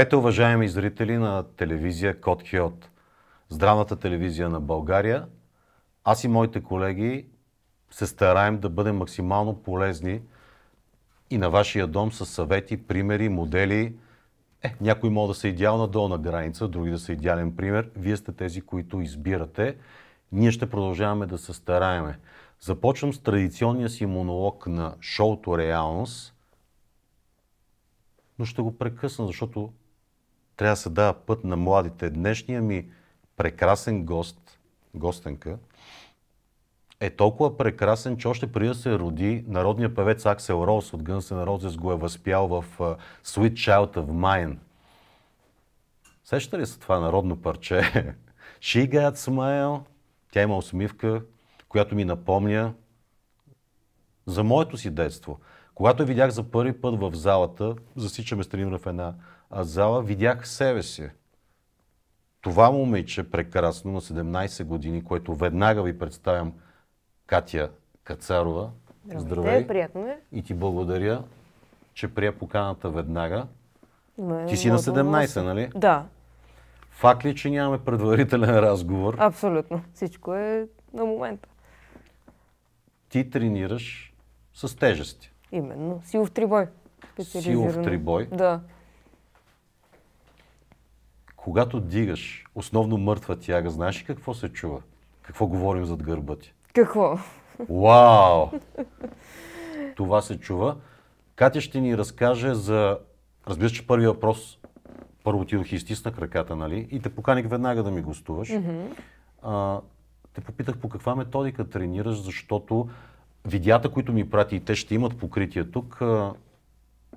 Здравейте, уважаеми зрители на телевизия Код Хиот, здравната телевизия на България. Аз и моите колеги се стараем да бъдем максимално полезни и на вашия дом с съвети, примери, модели. Е, някои могат да са идеална долна граница, други да са идеален пример. Вие сте тези, които избирате. Ние ще продължаваме да се стараеме. Започвам с традиционния си монолог на шоуто Реалност – но ще го прекъсна, защото трябва да се дава път на младите. Днешния ми прекрасен гост, гостенка, е толкова прекрасен, че още преди да се роди, народният певец Аксел Роуз от Guns N' Roses го е възпял в uh, Sweet Child of Mine. Сеща ли се това народно парче? She got smile. Тя има усмивка, която ми напомня за моето си детство. Когато видях за първи път в залата, засичаме стрим в една а зала, видях себе си. Това момиче прекрасно на 17 години, което веднага ви представям Катя Кацарова. Здравейте, Здравей. приятно е. И ти благодаря, че прия поканата веднага. ти си на 17, нали? Да. Факт ли, че нямаме предварителен разговор? Абсолютно. Всичко е на момента. Ти тренираш с тежести. Именно. Силов трибой. Силов трибой. Да. Когато дигаш основно мъртва тяга, знаеш ли какво се чува? Какво говорим зад гърба ти? Какво? Вау! Това се чува. Катя ще ни разкаже за... Разбира че първият въпрос първо ти и изтисна краката, нали? И те поканих веднага да ми гостуваш. Mm-hmm. А, те попитах по каква методика тренираш, защото видеята, които ми прати и те ще имат покритие тук, а,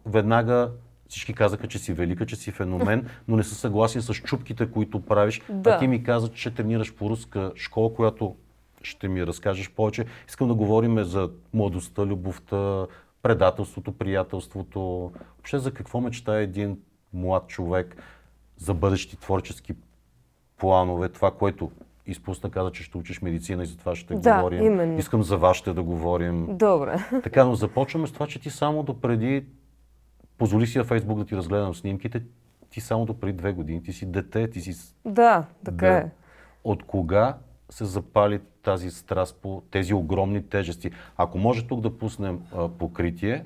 веднага всички казаха, че си велика, че си феномен, но не са съгласни с чупките, които правиш. Да. А ти ми каза, че тренираш по руска школа, която ще ми разкажеш повече. Искам да говорим за младостта, любовта, предателството, приятелството. Въобще за какво мечта е един млад човек за бъдещи творчески планове, това, което изпусна, каза, че ще учиш медицина и за това ще да, говорим. Именно. Искам за вашите да говорим. Добре. Така, но започваме с това, че ти само допреди позволи си на Фейсбук да ти разгледам снимките, ти само до преди две години, ти си дете, ти си... Да, така да. е. От кога се запали тази страст по тези огромни тежести? Ако може тук да пуснем а, покритие,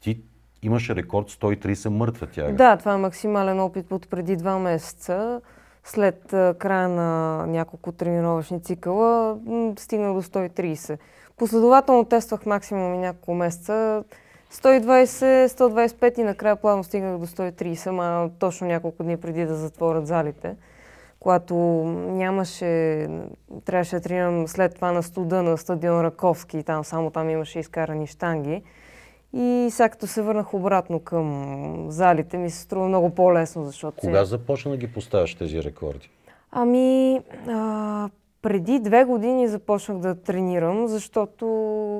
ти имаше рекорд 130 мъртва тяга. Да, това е максимален опит от преди два месеца. След а, края на няколко тренировъчни цикъла стигна до 130. Последователно тествах максимум няколко месеца. 120, 125 и накрая плавно стигнах до 130, Ама точно няколко дни преди да затворят залите. Когато нямаше, трябваше да тренирам след това на студа на стадион Раковски, там само там имаше изкарани штанги. И сега като се върнах обратно към залите, ми се струва много по-лесно, защото... Кога започна да ги поставяш тези рекорди? Ами, а, преди две години започнах да тренирам, защото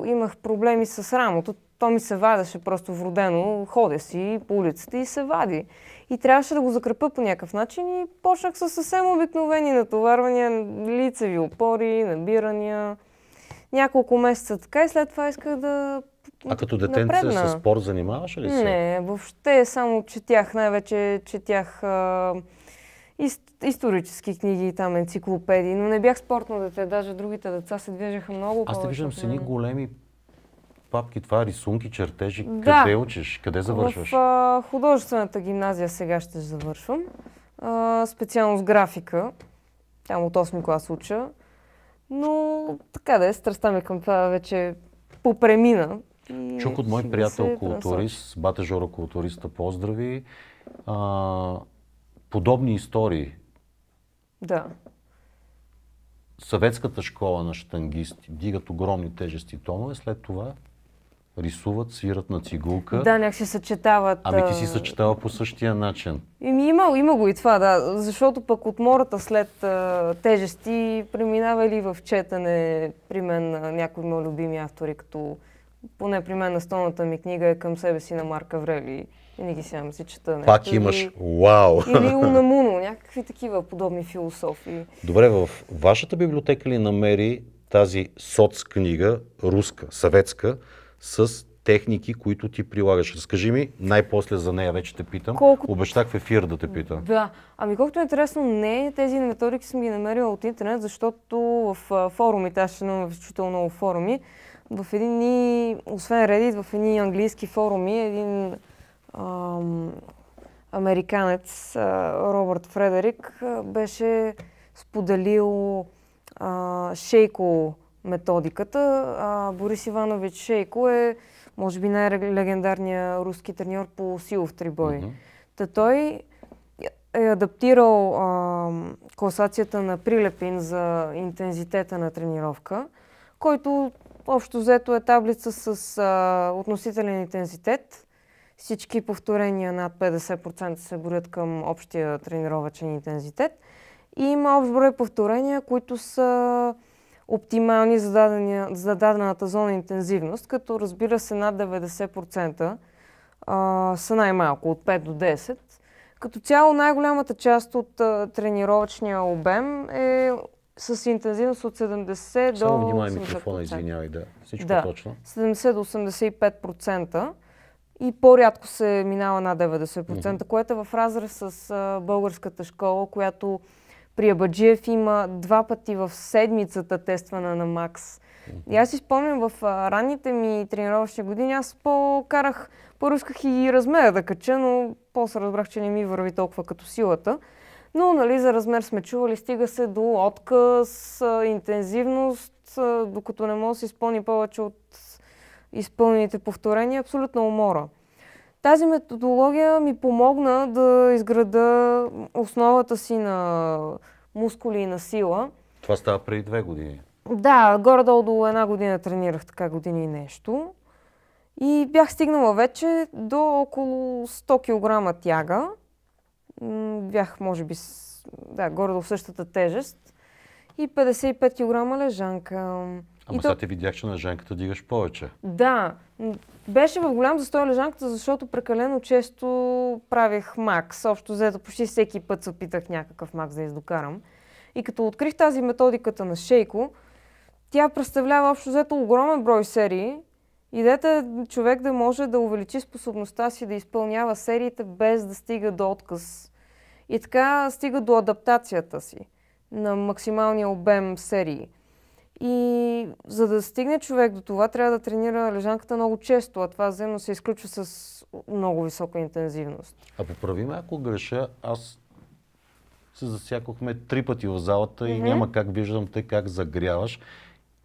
имах проблеми с рамото то ми се вадеше просто вродено. Ходя си по улицата и се вади. И трябваше да го закрепа по някакъв начин и почнах с съвсем обикновени натоварвания, лицеви опори, набирания. Няколко месеца така и след това исках да а като детенце с спорт занимаваше ли се? Не, въобще само четях, най-вече четях а, ист, исторически книги, там енциклопедии, но не бях спортно дете, даже другите деца се движеха много. Аз те виждам с едни големи папки, това рисунки, чертежи. Да. Къде учиш? Къде завършваш? В а, художествената гимназия сега ще завършвам. А, специално с графика. Там от 8 клас уча. Но така да е, страстта ми към това вече попремина. И от мой приятел културист, бата Жора културиста, поздрави. А, подобни истории. Да. Съветската школа на штангисти дигат огромни тежести тонове, след това рисуват, свират на цигулка. Да, някак се съчетават. Ами ти си съчетава по същия начин. Ими има, има го и това, да. Защото пък от мората след а, тежести преминава ли в четене, при мен, някои мои любими автори, като поне при мен настолната ми книга е към себе си на Марка Врели. Винаги сядам си чета нещо. Пак имаш вау! Или Унамуно, някакви такива подобни философии. Добре, в вашата библиотека ли намери тази соц книга, руска, съветска, с техники, които ти прилагаш. Разкажи ми най-после за нея, вече те питам. Колко... Обещах в ефир да те питам. Да. Ами колкото е интересно, не, тези методики съм ги намерила от интернет, защото в форумите, аз ще имам изключително много форуми, в едни, освен Reddit, в едни английски форуми, един ам, американец, Робърт Фредерик, беше споделил а, Шейко методиката. А, Борис Иванович Шейко е, може би, най-легендарният руски треньор по силов трибой. Mm-hmm. Та той е адаптирал а, класацията на Прилепин за интензитета на тренировка, който общо взето е таблица с а, относителен интензитет. Всички повторения над 50% се борят към общия тренировачен интензитет. И има общ брой повторения, които са оптимални за, дадената зона интензивност, като разбира се над 90% а, са най-малко, от 5 до 10. Като цяло най-голямата част от а, тренировъчния обем е с интензивност от 70 Само до внимай 80%. микрофона, извинявай, да. Всичко да. точно. 70 до 85% и по-рядко се минава на 90%, което е в разрез с българската школа, която при Абаджиев има два пъти в седмицата тествана на Макс. И аз си спомням в ранните ми тренировъчни години, аз по-карах, първо и размера да кача, но после разбрах, че не ми върви толкова като силата. Но нали, за размер сме чували, стига се до отказ, интензивност, докато не мога да се изпълни повече от изпълнените повторения, абсолютно умора. Тази методология ми помогна да изграда основата си на мускули и на сила. Това става преди две години. Да, горе-долу до една година тренирах така години и нещо. И бях стигнала вече до около 100 кг тяга. Бях, може би, да, горе-долу същата тежест. И 55 кг лежанка. Ама сега то... видях, че на лежанката дигаш повече. Да. Беше в голям застой лежанката, защото прекалено често правих макс. Общо взето почти всеки път се опитах някакъв макс да издокарам. И като открих тази методиката на Шейко, тя представлява общо взето огромен брой серии. Идеята е човек да може да увеличи способността си да изпълнява сериите без да стига до отказ. И така стига до адаптацията си на максималния обем серии. И за да стигне човек до това, трябва да тренира лежанката много често, а това взаимно се изключва с много висока интензивност. А поправи ме, ако греша, аз се засякохме три пъти в залата mm-hmm. и няма как виждам те как загряваш.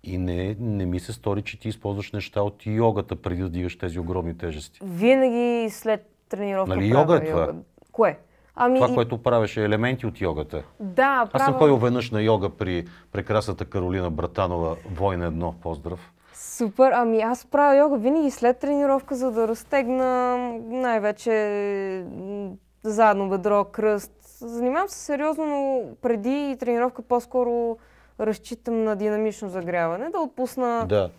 И не, не ми се стори, че ти използваш неща от йогата преди да дигаш тези огромни тежести. Винаги след тренировка. Нали йога е това? Йога. Кое? Ами... Това, което правеше елементи от йогата. Да, Аз съм ходил веднъж на йога при прекрасната Каролина Братанова, Война едно, поздрав. Супер, ами аз правя йога винаги след тренировка, за да разтегна най-вече задно бедро, кръст. Занимавам се сериозно, но преди тренировка по-скоро разчитам на динамично загряване, да отпусна да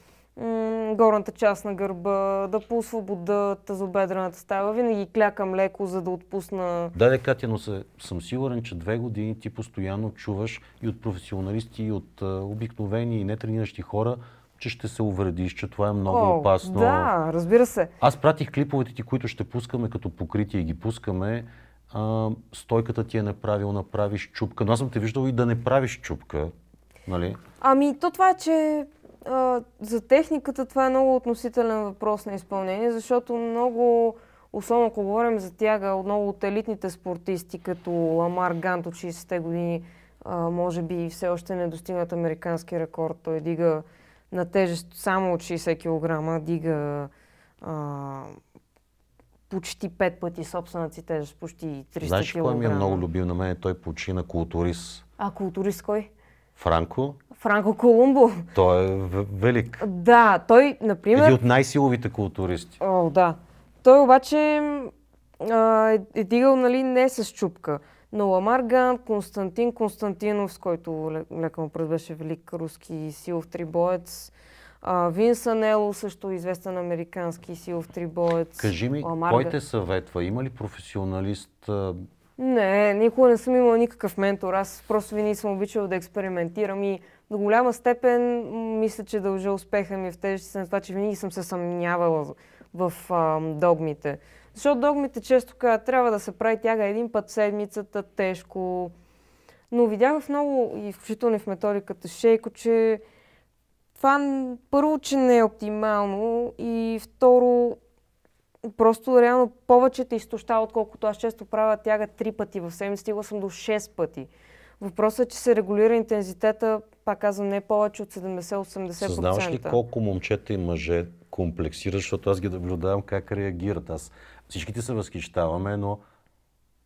горната част на гърба, да поосвобода тазобедрената става. Винаги клякам леко, за да отпусна... Да, да, Катя, но съм сигурен, че две години ти постоянно чуваш и от професионалисти, и от обикновени и нетрениращи хора, че ще се увредиш, че това е много О, опасно. Да, разбира се. Аз пратих клиповете ти, които ще пускаме като покритие и ги пускаме. А, стойката ти е неправилна, правиш чупка. Но аз съм те виждал и да не правиш чупка. Нали? Ами, то това е, че за техниката това е много относителен въпрос на изпълнение, защото много, особено ако говорим за тяга, отново от елитните спортисти, като Ламар Гант от 60-те години, а, може би все още не достигнат американски рекорд. Той дига на тежест само от 60 кг, дига а, почти пет пъти собствената си тежест, почти 300 кг. Знаеш кой ми е много любим на мен? Той почина културист. А културист кой? Франко. Франко Колумбо. Той е велик. Да, той, например... Един от най-силовите културисти. О, да. Той обаче а, е, е дигал, нали, не с чупка. Но Ламар Гант, Константин Константинов, с който лека му предвеше велик руски силов трибоец, а, Винсън също известен американски силов трибоец. Кажи ми, Ламар кой те съветва? Има ли професионалист? А... Не, никога не съм имал никакъв ментор. Аз просто винаги съм обичал да експериментирам и до голяма степен мисля, че дължа успеха ми в тези на това, че винаги съм се съмнявала в а, догмите. Защото догмите често казват, трябва да се прави тяга един път седмицата, тежко. Но видях в много, и включително в методиката Шейко, че това първо, че не е оптимално и второ, просто реално повече те изтощава, отколкото аз често правя тяга три пъти в седмица, стигла съм до 6 пъти. Въпросът е, че се регулира интензитета пак казвам, не повече от 70-80%. Съзнаваш ли колко момчета и мъже комплексират, защото аз ги наблюдавам как реагират. Аз всичките се възхищаваме, но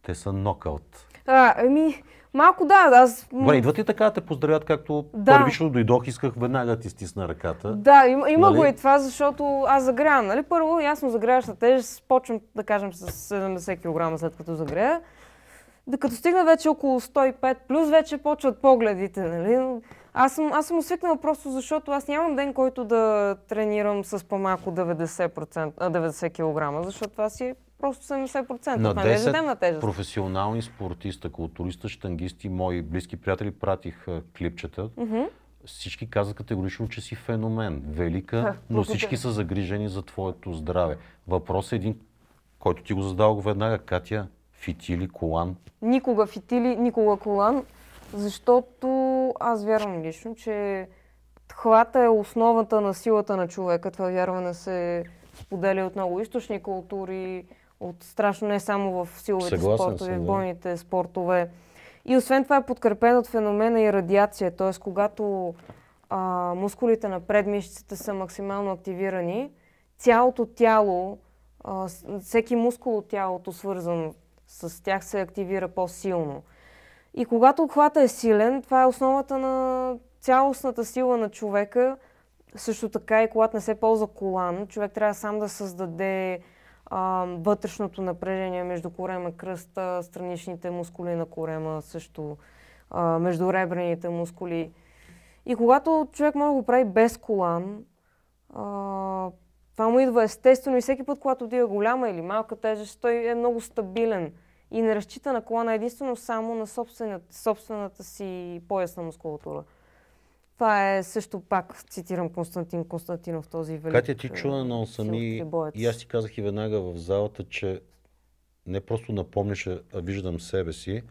те са нокаут. А, ами, малко да, аз... Добре, идват и така те поздравят, както да. първично дойдох, исках веднага да ти стисна ръката? Да, има, има нали? го и това, защото аз загрявам, нали? Първо, ясно загряваш на тежест, почвам, да кажем, с 70 кг след като загрея. Докато стигна вече около 105, плюс вече почват погледите, нали? Аз съм, аз съм усвикнала просто защото аз нямам ден, който да тренирам с по-малко 90%, 90 кг, защото това си е просто 70%. На това 10 е професионални спортиста, културиста, штангисти, мои близки приятели пратих клипчета. Mm-hmm всички казват категорично, че си феномен, велика, но всички са загрижени за твоето здраве. Въпрос е един, който ти го задавах веднага, Катя, фитили колан? Никога фитили, никога колан, защото аз вярвам лично, че хвата е основата на силата на човека. Това вярване се споделя от много източни култури, от страшно не само в силовите Съгласен спортове, в да. в бойните спортове. И освен това е подкрепен от феномена и радиация, т.е. когато а, мускулите на предмишците са максимално активирани, цялото тяло, а, всеки мускул от тялото свързан с тях се активира по-силно. И когато обхвата е силен, това е основата на цялостната сила на човека. Също така и когато не се ползва колан, човек трябва сам да създаде а, вътрешното напрежение между корема кръста, страничните мускули на корема, също а, между ребрените мускули. И когато човек може да го прави без колан, а, това му идва естествено и всеки път, когато дига голяма или малка тежест, той е много стабилен и не разчита на колана единствено само на собствената, собствената си поясна мускулатура. Това е също пак, цитирам Константин Константинов, този велик. Катя, ти е, чува на сами и аз ти казах и веднага в залата, че не просто напомняше, а виждам себе си,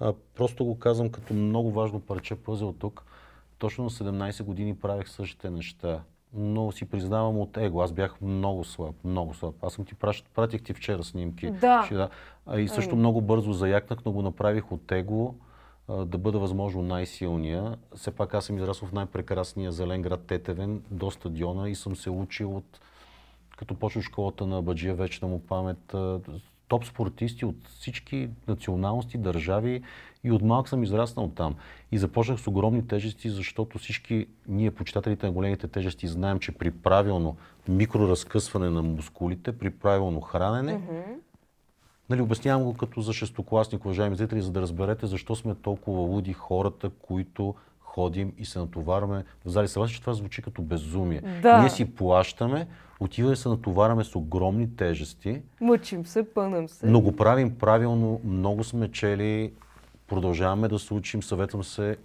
а просто го казвам като много важно парче пъзел тук. Точно на 17 години правих същите неща но си признавам от его. Аз бях много слаб, много слаб. Аз съм ти пращ, пратих ти вчера снимки. Да. Ще, да. И ами. също много бързо заякнах, но го направих от его да бъда възможно най-силния. Все пак аз съм израсъл в най-прекрасния зелен град Тетевен до стадиона и съм се учил от като почва школата на Баджия, вечна му памет, топ спортисти от всички националности, държави и от малък съм израснал там. И започнах с огромни тежести, защото всички ние, почитателите на големите тежести, знаем, че при правилно микроразкъсване на мускулите, при правилно хранене, mm-hmm. нали, обяснявам го като за шестокласник, уважаеми зрители, за да разберете защо сме толкова луди хората, които ходим и се натоварваме в зали. Съгласен, че това звучи като безумие. Да. Ние си плащаме, отиваме се натоварваме с огромни тежести. Мъчим се, пънем се. Но го правим правилно, много сме чели, продължаваме да се учим, съветвам се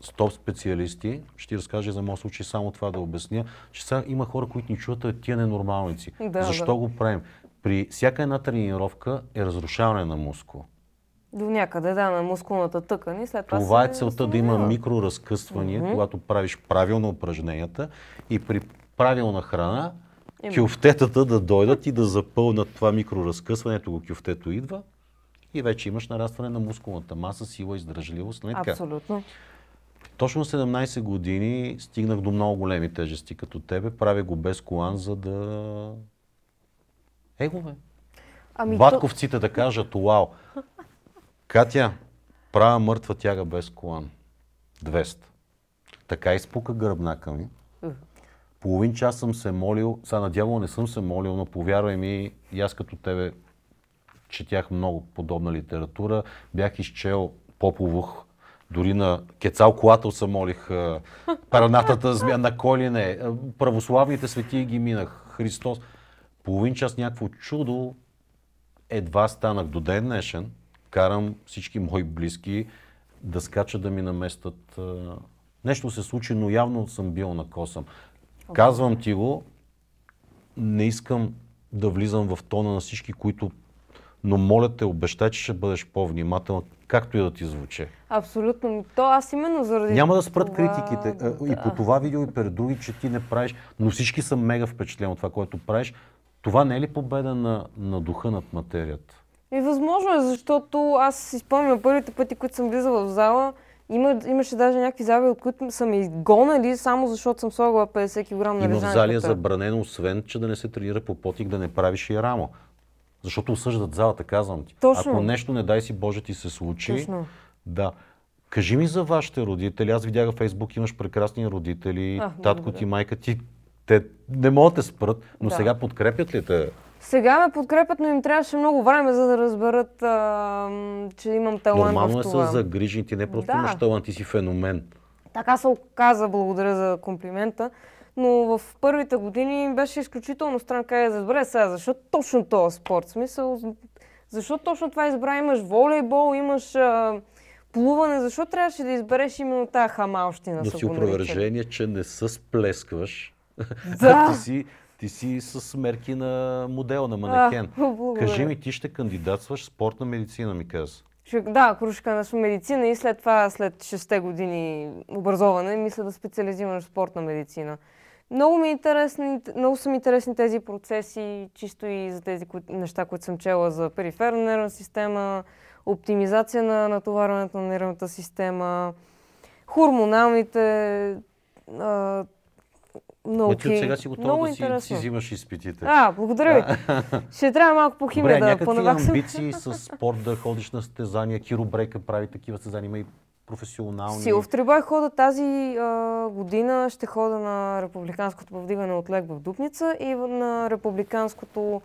с топ специалисти. Ще ти разкажа за моят случай само това да обясня, че сега има хора, които ни чуват, а тия ненормалници. Да, Защо да. го правим? При всяка една тренировка е разрушаване на мускул. До някъде, да, на мускулната тъкан и след това Това е целта да има микроразкъсвания, mm-hmm. когато правиш правилно упражненията и при правилна храна Именно. кюфтетата да дойдат и да запълнат това микроразкъсване. Ето го кюфтето идва и вече имаш нарастване на мускулната маса, сила, издържливост. Не нали Абсолютно. Точно 17 години стигнах до много големи тежести като тебе. Правя го без колан, за да... Его, бе. Ами Батковците то... да кажат, уау, Катя, правя мъртва тяга без колан. 200. Така изпука гръбнака ми. Половин час съм се молил, сега на дявола не съм се молил, но повярвай ми, и аз като тебе четях много подобна литература, бях изчел Поповух, дори на Кецал Колател се молих, паранатата змия на Колине, православните свети ги минах, Христос. Половин час някакво чудо, едва станах до ден днешен, карам всички мои близки да скачат да ми наместят. Нещо се случи, но явно съм бил на косъм. Казвам ти го, не искам да влизам в тона на всички, които но моля те, обещай, че ще бъдеш по-внимателна, както и да ти звуче. Абсолютно. То аз именно заради Няма да спрат това... критиките да. и по това видео, и пред други, че ти не правиш, но всички са мега впечатлени от това, което правиш. Това не е ли победа на, на духа над материята? И възможно е, защото аз си спомням първите пъти, които съм влизала в зала, има, имаше даже някакви зали, от които са ме изгонали, само защото съм слагала 50 кг на лежанието. И в зали е забранено, освен, че да не се тренира по потик, да не правиш и рамо. Защото осъждат залата, казвам ти. Точно. Ако нещо, не дай си Боже, ти се случи. Точно. Да. Кажи ми за вашите родители. Аз видях във Фейсбук, имаш прекрасни родители. А, татко ти, майка ти. Те не могат да спрат, но да. сега подкрепят ли те? Сега ме подкрепят, но им трябваше много време, за да разберат, а, че имам талант Нормално в това. Нормално е са загрижени, ти не е просто да. имаш талант, ти си феномен. Така се оказа, благодаря за комплимента. Но в първите години беше изключително странно как да добре сега, защо точно този спорт? Смисъл, защо точно това избра? Имаш волейбол, имаш а, плуване, защо трябваше да избереш именно тази хамалщина? Да си опровержение, че не се сплескваш, да. ти си ти си с мерки на модел, на манекен. А, Кажи ми, ти ще кандидатстваш спортна медицина, ми каза. Да, кружка на медицина и след това, след 6 години образоване, мисля да специализирам в спортна медицина. Много, ми е интересни, много са ми интересни тези процеси, чисто и за тези кои, неща, които съм чела за периферна нервна система, оптимизация на натоварването на нервната система, хормоналните а, много. Ти от сега си готова Много да си, си взимаш изпитите. А, благодаря ви. Ще трябва малко по химия Добре, да Добре, някакви амбиции с спорт, да ходиш на състезания, киробрека прави такива състезания, има и професионални... Силов е хода тази а, година, ще хода на републиканското повдигане от лег в Дупница и на републиканското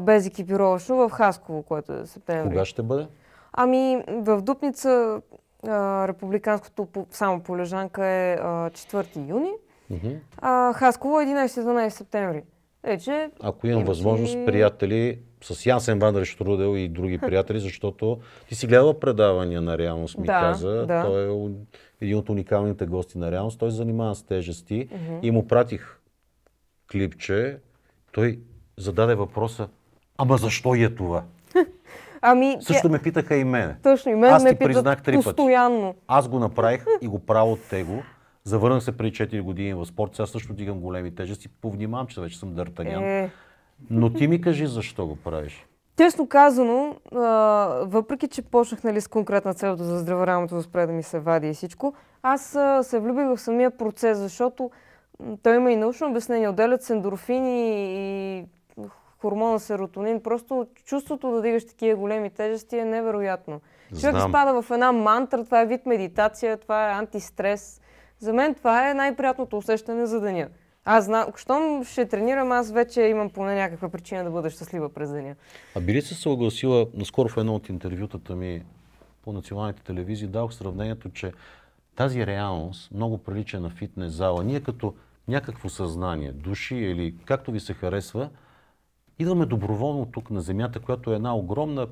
без екипировъчно в Хасково, което е септември. Кога ще бъде? Ами, в Дупница а, републиканското само полежанка е 4 юни. А, Хасково 11-12 септември. Вече, Ако имам възможност, и... приятели с Янсен Вандреш Трудел и други приятели, защото ти си гледала предавания на реалност, ми да, каза. Да. Той е един от уникалните гости на реалност. Той занимава с тежести и му пратих клипче. Той зададе въпроса, ама защо е това? Ами, Също ме питаха и мене. Точно, и мен Аз ме ти признах три постоянно. пъти. Аз го направих и го правя от тего. Завърнах се преди 4 години в спорт, сега също дигам големи тежести, повнимавам, че вече съм дъртанян. Е... Но ти ми кажи защо го правиш. Честно казано, въпреки, че почнах нали, с конкретна цел да заздравя рамото, спре да ми се вади и всичко, аз се влюбих в самия процес, защото той има и научно обяснение. Отделят се ендорфини и хормона серотонин. Просто чувството да дигаш такива големи тежести е невероятно. Знам. Човек спада в една мантра, това е вид медитация, това е антистрес. За мен това е най-приятното усещане за деня. Аз знам, щом ще тренирам, аз вече имам поне някаква причина да бъда щастлива през деня. А би ли се съгласила, наскоро в едно от интервютата ми по националните телевизии дадох сравнението, че тази реалност много прилича на фитнес зала. Ние като някакво съзнание, души или както ви се харесва, идваме доброволно тук на земята, която е една огромна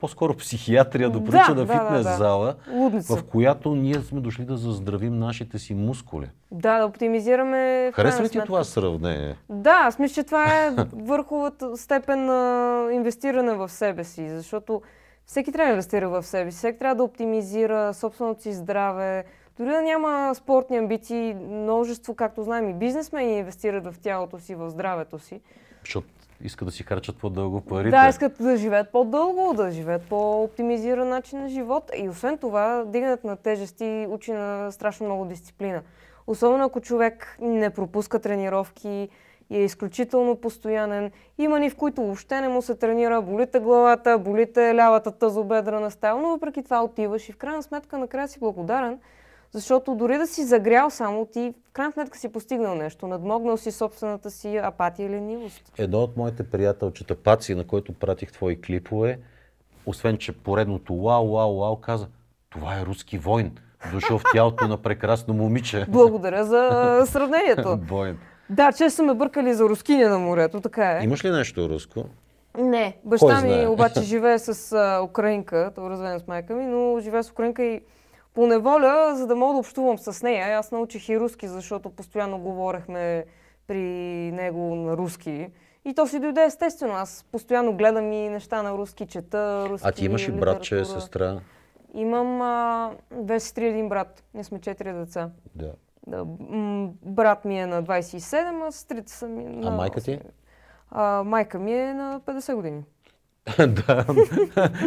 по-скоро психиатрия да прилича да, на фитнес да, да. зала, Лудница. в която ние сме дошли да заздравим нашите си мускули. Да, да оптимизираме. Харесва ли ти това сравнение? Да, аз мисля, че това е върховата степен на инвестиране в себе си, защото всеки трябва да инвестира в себе си, всеки трябва да оптимизира собственото си здраве, дори да няма спортни амбиции, множество, както знаем, и бизнесмени инвестират в тялото си, в здравето си. Защото искат да си харчат по-дълго парите. Да, искат да живеят по-дълго, да живеят по-оптимизиран начин на живот. И освен това, дигнат на тежести учи на страшно много дисциплина. Особено ако човек не пропуска тренировки, и е изключително постоянен. Има ни в които въобще не му се тренира, болите главата, болите лявата на стайл, но въпреки това отиваш и в крайна сметка накрая си благодарен, защото дори да си загрял само, ти в крайна сметка си постигнал нещо. Надмогнал си собствената си апатия или нивост. Едно от моите приятелчета, Паци, на който пратих твои клипове, освен че поредното вау, вау, вау, каза, това е руски войн. Дошъл в тялото на прекрасно момиче. Благодаря за сравнението. Боен. Да, че са ме бъркали за рускиня на морето, така е. Имаш ли нещо руско? Не, баща ми обаче живее с украинка, то е разведен с майка ми, но живее с украинка и по неволя, за да мога да общувам с нея. Аз научих и руски, защото постоянно говорехме при него на руски. И то си дойде естествено. Аз постоянно гледам и неща на руски, чета руски А ти имаш и братче, е сестра? Имам а, две сестри, един брат. Ние сме четири деца. Да. да брат ми е на 27, а сестрите са ми на... А майка ти? А, майка ми е на 50 години. да.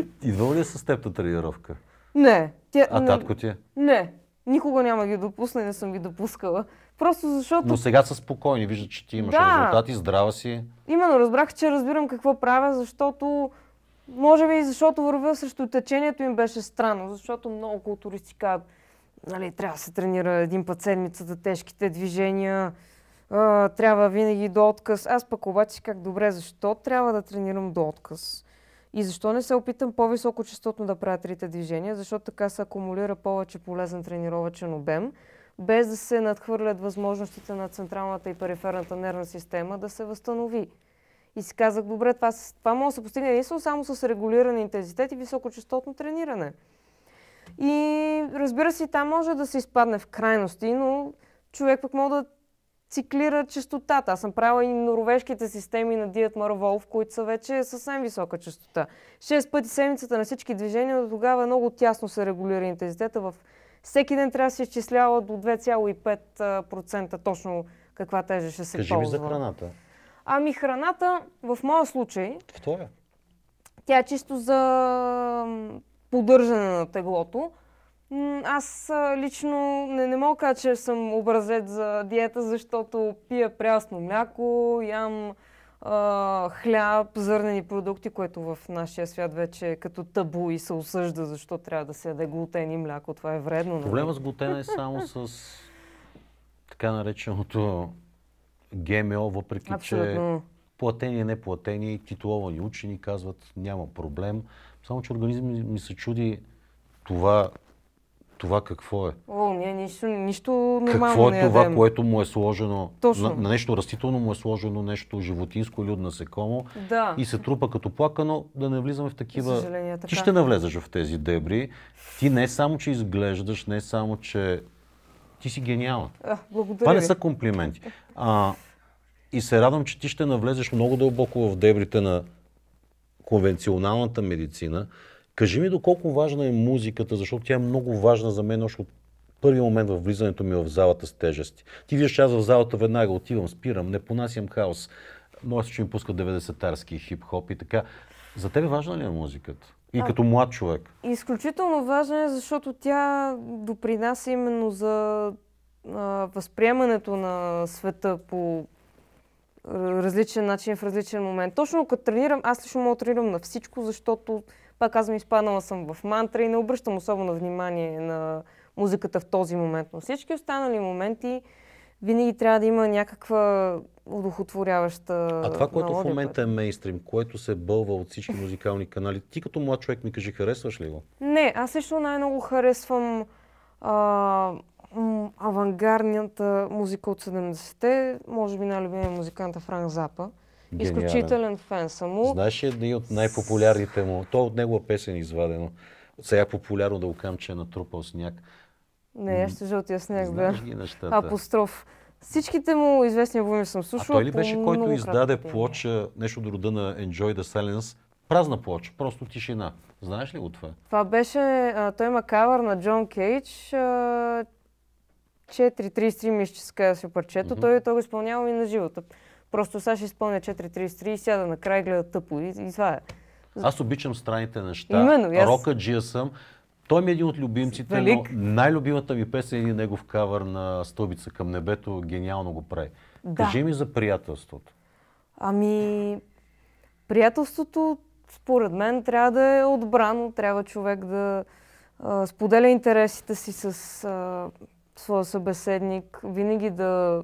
идва ли е с теб на тренировка? Не. Тя, а татко ти е? Не, никога няма ги допусна и не съм ги допускала. Просто защото... Но сега са спокойни, виждат, че ти имаш да. резултати, здрава си. Именно, разбрах, че разбирам какво правя, защото... Може би и защото вървя срещу течението им беше странно, защото много културисти казват, нали, трябва да се тренира един път седмицата, тежките движения, а, трябва винаги до отказ. Аз пък обаче как добре, защо трябва да тренирам до отказ? И защо не се опитам по-високо частотно да правя трите движения? Защото така се акумулира повече полезен тренировачен обем, без да се надхвърлят възможностите на централната и периферната нервна система да се възстанови. И си казах, добре, това, това може да се постигне единствено само с регулиран интензитет и високочастотно трениране. И разбира се, там може да се изпадне в крайности, но човек пък може да циклира частотата. Аз съм правила и норвежките системи на Диет Марвол, в които са вече съвсем висока частота. Шест пъти седмицата на всички движения, до тогава много тясно се регулира интензитета. В всеки ден трябва да се изчислява до 2,5% точно каква тежа ще се Кажи ползва. Кажи ми за храната. Ами храната, в моя случай... В Тя е чисто за поддържане на теглото. Аз лично не, не мога кажа, че съм образец за диета, защото пия прясно мляко, ям а, хляб, зърнени продукти, което в нашия свят вече е като табу и се осъжда, защо трябва да се яде глутен и мляко. Това е вредно. Нали? Проблема с глутена е само с така нареченото ГМО, въпреки Абсолютно. че платени, неплатени, титуловани учени казват няма проблем. Само, че организъм ми се чуди това това какво е? О, ние нищо, нищо нормално Какво е това, ядем. което му е сложено? Точно. На, на нещо растително му е сложено, нещо животинско или от насекомо. Да. И се трупа като плакано, да не влизаме в такива... така. Ти ще навлезеш в тези дебри. Ти не само, че изглеждаш, не само, че... Ти си гениална. благодаря Това не са комплименти. А, и се радвам, че ти ще навлезеш много дълбоко в дебрите на конвенционалната медицина, Кажи ми доколко важна е музиката, защото тя е много важна за мен още от първия момент в влизането ми в залата с тежести. Ти виждаш, аз в залата веднага отивам, спирам, не понасям хаос. Моят ще ми пуска 90-тарски хип-хоп и така. За тебе важна ли е музиката? И а, като млад човек? Изключително важна е, защото тя допринася именно за а, възприемането на света по различен начин в различен момент. Точно като тренирам, аз лично мога да тренирам на всичко, защото пак казвам, изпаднала съм в мантра и не обръщам особено внимание на музиката в този момент. Но всички останали моменти винаги трябва да има някаква удохотворяваща А това, което в момента е мейнстрим, което се бълва от всички музикални канали, ти като млад човек ми кажи, харесваш ли го? Не, аз също най-много харесвам а, авангарната музика от 70-те, може би най-любимия музиканта е Франк Запа. Гениален. Изключителен фен съм му. Знаеш ли един от най-популярните му? То от него е песен извадено. Сега е популярно да окам, че е натрупал сняг. Не, ще жълтия сняг, бе. Апостроф. Всичките му известни албуми съм слушал. А той ли беше, който издаде плоча, нещо до рода на Enjoy the Silence? Празна плоча, просто тишина. Знаеш ли го това? Това беше, а, той има кавър на Джон Кейдж, 4-3 мисля, че се казва парчето. Mm-hmm. Той, той го изпълнява и на живота. Просто сега ще изпълня 4.33 и сяда на край, гледа тъпо. И, и това е. Аз обичам странните неща. Именно, аз... Рока Джия съм. Той ми е един от любимците, Велик. но най-любимата ми песен е един негов кавър на Стълбица към небето. Гениално го прави. Да. Кажи ми за приятелството. Ами, приятелството, според мен, трябва да е отбрано. Трябва човек да а, споделя интересите си с а, своя събеседник. Винаги да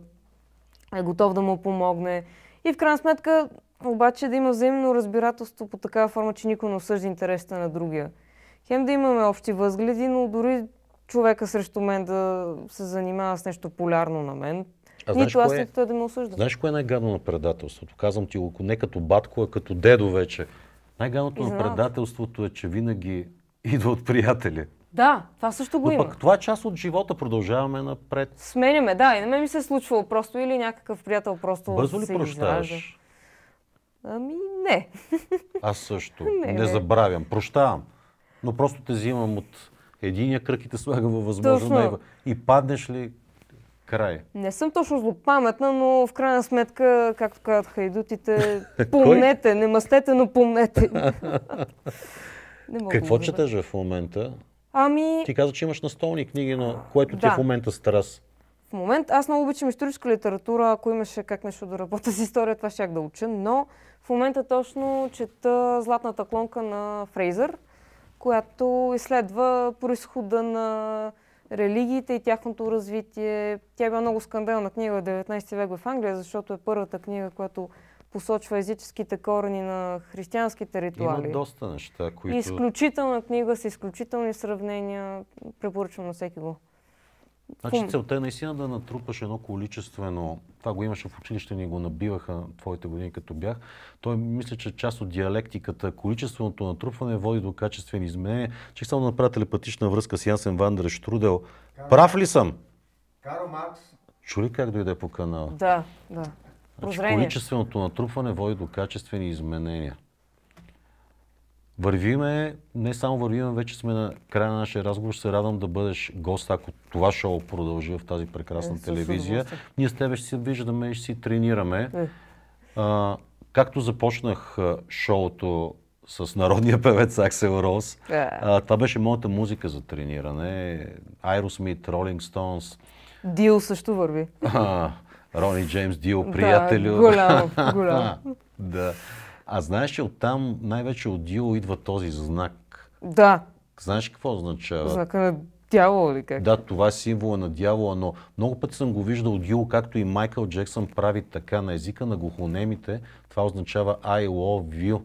е готов да му помогне. И в крайна сметка, обаче да има взаимно разбирателство по такава форма, че никой не осъжда интересите на другия. Хем да имаме общи възгледи, но дори човека срещу мен да се занимава с нещо полярно на мен, а Нито аз не е- той да ме осъжда. Знаеш кое е най-гадно на предателството? Казвам ти го не като батко, а като дедо вече. Най-гадното на предателството е, че винаги идва от приятели. Да, това също го Но има. Пък това е част от живота, продължаваме напред. Сменяме, да, и на мен ми се е случвало просто или някакъв приятел просто Бързо ли се прощаваш? Ами не. Аз също. Не, не забравям. Прощавам. Но просто те взимам от единия кръг и те слагам във възможно И паднеш ли край? Не съм точно злопаметна, но в крайна сметка, както казват хайдутите, помнете, не мъстете, но помнете. Какво четеш в момента? Ами... Ти каза, че имаш настолни книги, но което ти е да. е в момента страст? В момента аз много обичам историческа литература. Ако имаше как нещо да работя с история, това ще да уча. Но в момента точно чета Златната клонка на Фрейзър, която изследва происхода на религиите и тяхното развитие. Тя е била много скандална книга в 19 век в Англия, защото е първата книга, която посочва езическите корени на християнските ритуали. Има доста неща, които... Изключителна книга с изключителни сравнения. Препоръчвам на всеки го. Значи целта е наистина да натрупаш едно количествено, това го имаше в училище, ни го набиваха твоите години като бях. Той мисля, че част от диалектиката, количественото натрупване води до качествени изменения. Че само направя телепатична връзка с Янсен Вандер Штрудел. Прав ли съм? Карл Маркс. Чули как дойде по канала? Да, да. Значи, количественото натрупване води до качествени изменения. Вървиме, не само вървиме, вече сме на края на нашия разговор. Ще се радвам да бъдеш гост, ако това шоу продължи в тази прекрасна е, телевизия. Ние с тебе ще си виждаме и ще си тренираме. Е. А, както започнах шоуто с народния певец Аксел Рос, е. а, това беше моята музика за трениране. Aerosmith, Ролинг Стоунс. Дил също върви. А, Рони Джеймс Дио, приятелю. Да, голямо, голямо. да. А знаеш, че оттам, най-вече от Дио, идва този знак. Да. Знаеш какво означава? Знака на дявола или как? Да, това е символа на дявола, но много пъти съм го виждал Дио, както и Майкъл Джексън прави така на езика на глухонемите. Това означава I love you.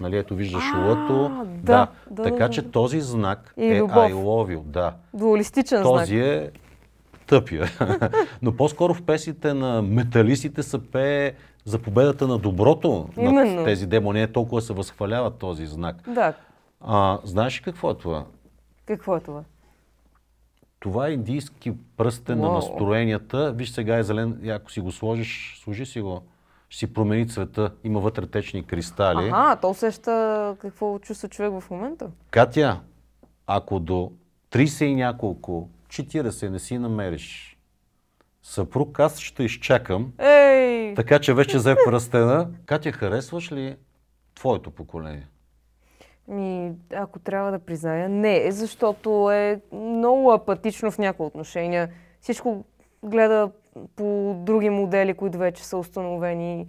Нали, ето виждаш лъто. Да, да, да, Така да, че този знак е I love you. Да. Дуалистичен този знак. Този е тъпия. Но по-скоро в песните на металистите са пее за победата на доброто Именно. на тези демони. Не е толкова се възхвалява този знак. Да. А, знаеш ли какво е това? Какво е това? Това е индийски пръстен на настроенията. Виж сега е зелен, и е, ако си го сложиш, служи си го ще си промени цвета. Има вътре течни кристали. Ага, то усеща какво чувства човек в момента. Катя, ако до 30 и няколко 40 не си намериш съпруг, аз ще изчакам. Ей! Така че вече взе пръстена. Катя, харесваш ли твоето поколение? Ми, ако трябва да призная, не, защото е много апатично в някои отношения. Всичко гледа по други модели, които вече са установени.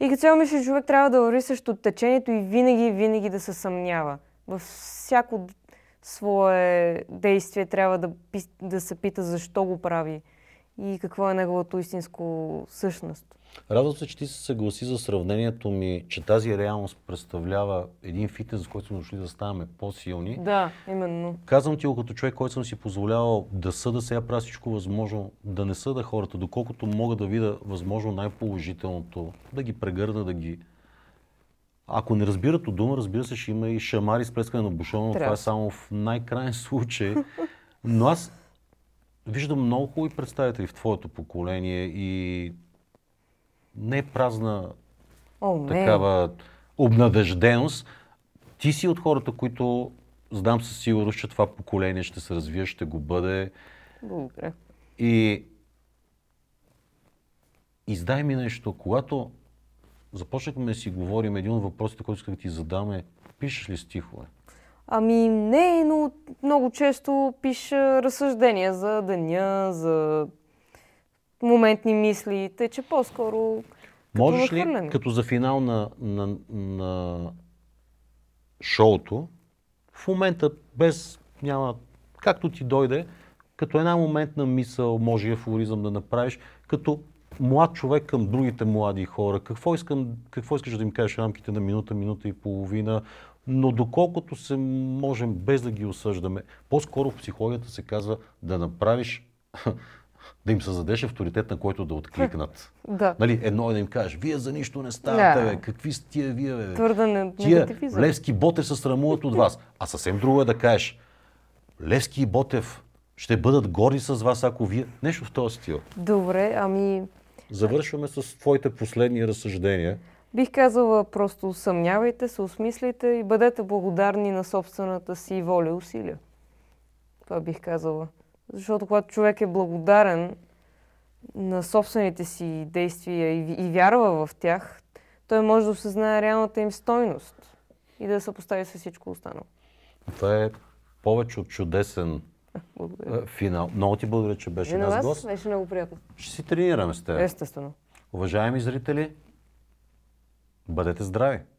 И като цяло мисля, човек трябва да върви срещу течението и винаги, винаги да се съмнява. Във всяко свое действие трябва да, да се пита защо го прави и какво е неговото истинско същност. Радвам се, че ти се съгласи за сравнението ми, че тази реалност представлява един фитнес, за който сме дошли да ставаме по-силни. Да, именно. Казвам ти го като човек, който съм си позволявал да съда сега правя всичко възможно, да не съда хората, доколкото мога да видя възможно най-положителното, да ги прегърна, да ги ако не разбират от дума, разбира се, ще има и шамари с плескане на бушона, но това е само в най-крайен случай. Но аз виждам много хубави представители в твоето поколение и не е празна О, такава обнадежденост. Ти си от хората, които знам със сигурност, че това поколение ще се развие, ще го бъде. Благодаря. И издай ми нещо, когато започнахме да си говорим, един от въпросите, който исках да ти задам е, пишеш ли стихове? Ами не, но много често пиша разсъждения за деня, за моментни мисли, те, че по-скоро като Можеш ли, като за финал на, на, на шоуто, в момента без няма, както ти дойде, като една моментна мисъл, може и афоризъм да направиш, като млад човек към другите млади хора? Какво, искам, какво искаш да им кажеш в рамките на минута, минута и половина? Но доколкото се можем, без да ги осъждаме, по-скоро в психологията се казва да направиш да им създадеш авторитет, на който да откликнат. Да. Нали, едно е да им кажеш, вие за нищо не ставате, да. какви сте вие, бе. Твърда не, тия Левски Ботев се срамуват от вас. А съвсем друго е да кажеш, Левски и Ботев ще бъдат горди с вас, ако вие... Нещо в този стил. Добре, ами Завършваме с твоите последни разсъждения. Бих казала просто съмнявайте се, осмислите и бъдете благодарни на собствената си воля и усилия. Това бих казала. Защото когато човек е благодарен на собствените си действия и, и вярва в тях, той може да осъзнае реалната им стойност и да се постави с всичко останало. Това е повече от чудесен Благодаря. Е, финал. Много ти благодаря, че беше и е, на вас гост. Беше много приятно. Ще си тренираме с теб. Естествено. Уважаеми зрители, бъдете здрави!